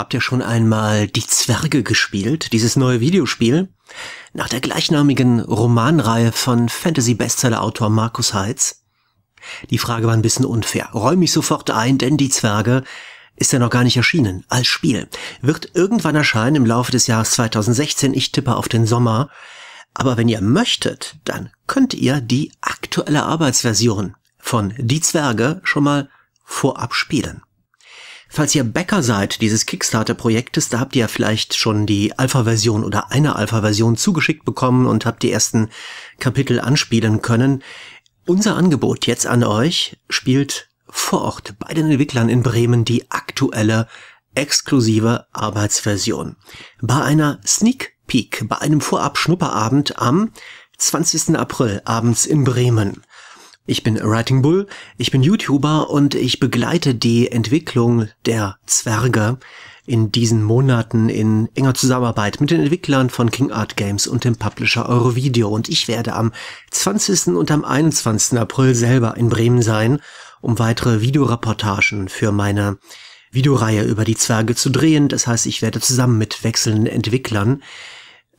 Habt ihr schon einmal Die Zwerge gespielt, dieses neue Videospiel? Nach der gleichnamigen Romanreihe von Fantasy-Bestseller-Autor Markus Heitz? Die Frage war ein bisschen unfair. Räum mich sofort ein, denn Die Zwerge ist ja noch gar nicht erschienen als Spiel. Wird irgendwann erscheinen im Laufe des Jahres 2016. Ich tippe auf den Sommer. Aber wenn ihr möchtet, dann könnt ihr die aktuelle Arbeitsversion von Die Zwerge schon mal vorab spielen. Falls ihr Bäcker seid dieses Kickstarter-Projektes, da habt ihr ja vielleicht schon die Alpha-Version oder eine Alpha-Version zugeschickt bekommen und habt die ersten Kapitel anspielen können. Unser Angebot jetzt an euch spielt vor Ort bei den Entwicklern in Bremen die aktuelle exklusive Arbeitsversion. Bei einer Sneak Peek, bei einem Vorab-Schnupperabend am 20. April abends in Bremen. Ich bin Writing Bull, ich bin YouTuber und ich begleite die Entwicklung der Zwerge in diesen Monaten in enger Zusammenarbeit mit den Entwicklern von King Art Games und dem Publisher Eurovideo. Und ich werde am 20. und am 21. April selber in Bremen sein, um weitere Videoreportagen für meine Videoreihe über die Zwerge zu drehen. Das heißt, ich werde zusammen mit wechselnden Entwicklern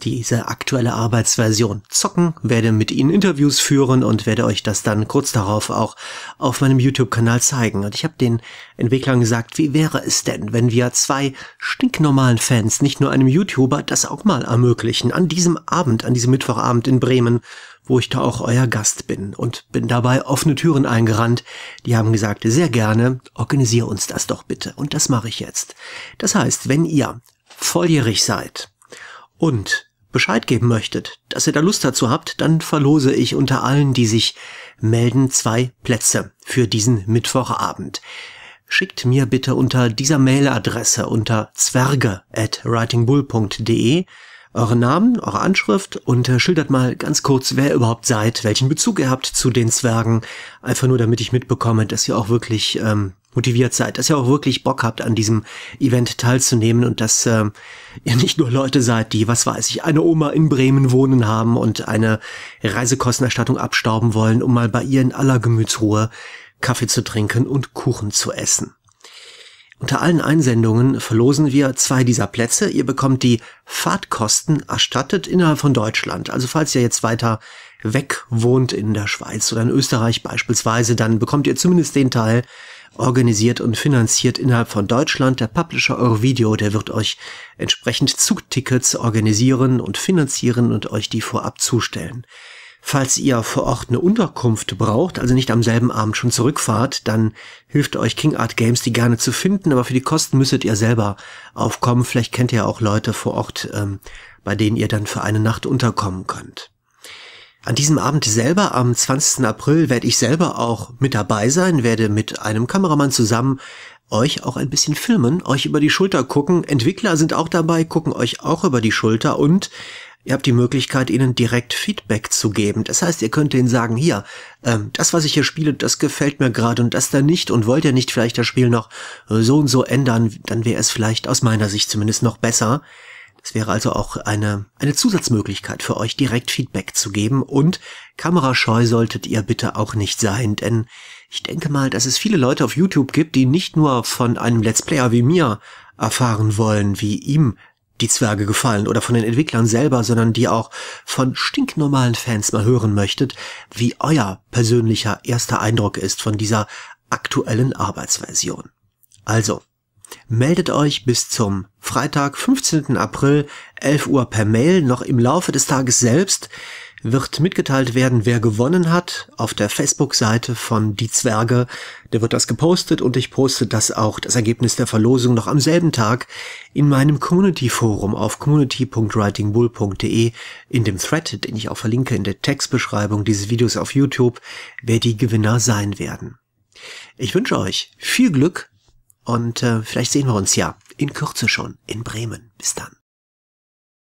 diese aktuelle Arbeitsversion zocken, werde mit ihnen Interviews führen und werde euch das dann kurz darauf auch auf meinem YouTube-Kanal zeigen. Und ich habe den Entwicklern gesagt, wie wäre es denn, wenn wir zwei stinknormalen Fans, nicht nur einem YouTuber, das auch mal ermöglichen, an diesem Abend, an diesem Mittwochabend in Bremen, wo ich da auch euer Gast bin und bin dabei offene Türen eingerannt. Die haben gesagt, sehr gerne, organisier uns das doch bitte. Und das mache ich jetzt. Das heißt, wenn ihr volljährig seid und Bescheid geben möchtet, dass ihr da Lust dazu habt, dann verlose ich unter allen, die sich melden, zwei Plätze für diesen Mittwochabend. Schickt mir bitte unter dieser Mailadresse unter zwerge at writingbull.de euren Namen, eure Anschrift und äh, schildert mal ganz kurz, wer ihr überhaupt seid, welchen Bezug ihr habt zu den Zwergen. Einfach nur, damit ich mitbekomme, dass ihr auch wirklich ähm, motiviert seid, dass ihr auch wirklich Bock habt, an diesem Event teilzunehmen und dass äh, ihr nicht nur Leute seid, die, was weiß ich, eine Oma in Bremen wohnen haben und eine Reisekostenerstattung abstauben wollen, um mal bei ihr in aller Gemütsruhe Kaffee zu trinken und Kuchen zu essen. Unter allen Einsendungen verlosen wir zwei dieser Plätze. Ihr bekommt die Fahrtkosten erstattet innerhalb von Deutschland. Also falls ihr jetzt weiter weg wohnt in der Schweiz oder in Österreich beispielsweise, dann bekommt ihr zumindest den Teil, organisiert und finanziert innerhalb von Deutschland. Der Publisher Eurovideo, der wird euch entsprechend Zugtickets organisieren und finanzieren und euch die vorab zustellen. Falls ihr vor Ort eine Unterkunft braucht, also nicht am selben Abend schon zurückfahrt, dann hilft euch King Art Games, die gerne zu finden, aber für die Kosten müsstet ihr selber aufkommen. Vielleicht kennt ihr auch Leute vor Ort, ähm, bei denen ihr dann für eine Nacht unterkommen könnt. An diesem Abend selber, am 20. April, werde ich selber auch mit dabei sein, werde mit einem Kameramann zusammen euch auch ein bisschen filmen, euch über die Schulter gucken. Entwickler sind auch dabei, gucken euch auch über die Schulter und ihr habt die Möglichkeit, ihnen direkt Feedback zu geben. Das heißt, ihr könnt ihnen sagen, hier, ähm, das, was ich hier spiele, das gefällt mir gerade und das da nicht und wollt ihr nicht vielleicht das Spiel noch so und so ändern, dann wäre es vielleicht aus meiner Sicht zumindest noch besser. Es wäre also auch eine, eine Zusatzmöglichkeit für euch, direkt Feedback zu geben und kamerascheu solltet ihr bitte auch nicht sein, denn ich denke mal, dass es viele Leute auf YouTube gibt, die nicht nur von einem Let's Player wie mir erfahren wollen, wie ihm die Zwerge gefallen oder von den Entwicklern selber, sondern die auch von stinknormalen Fans mal hören möchtet, wie euer persönlicher erster Eindruck ist von dieser aktuellen Arbeitsversion. Also, meldet euch bis zum Freitag, 15. April, 11 Uhr per Mail. Noch im Laufe des Tages selbst wird mitgeteilt werden, wer gewonnen hat. Auf der Facebook-Seite von Die Zwerge, da wird das gepostet und ich poste das auch, das Ergebnis der Verlosung, noch am selben Tag in meinem Community-Forum auf community.writingbull.de in dem Thread, den ich auch verlinke in der Textbeschreibung dieses Videos auf YouTube, wer die Gewinner sein werden. Ich wünsche euch viel Glück und äh, vielleicht sehen wir uns ja. In Kürze schon in Bremen. Bis dann.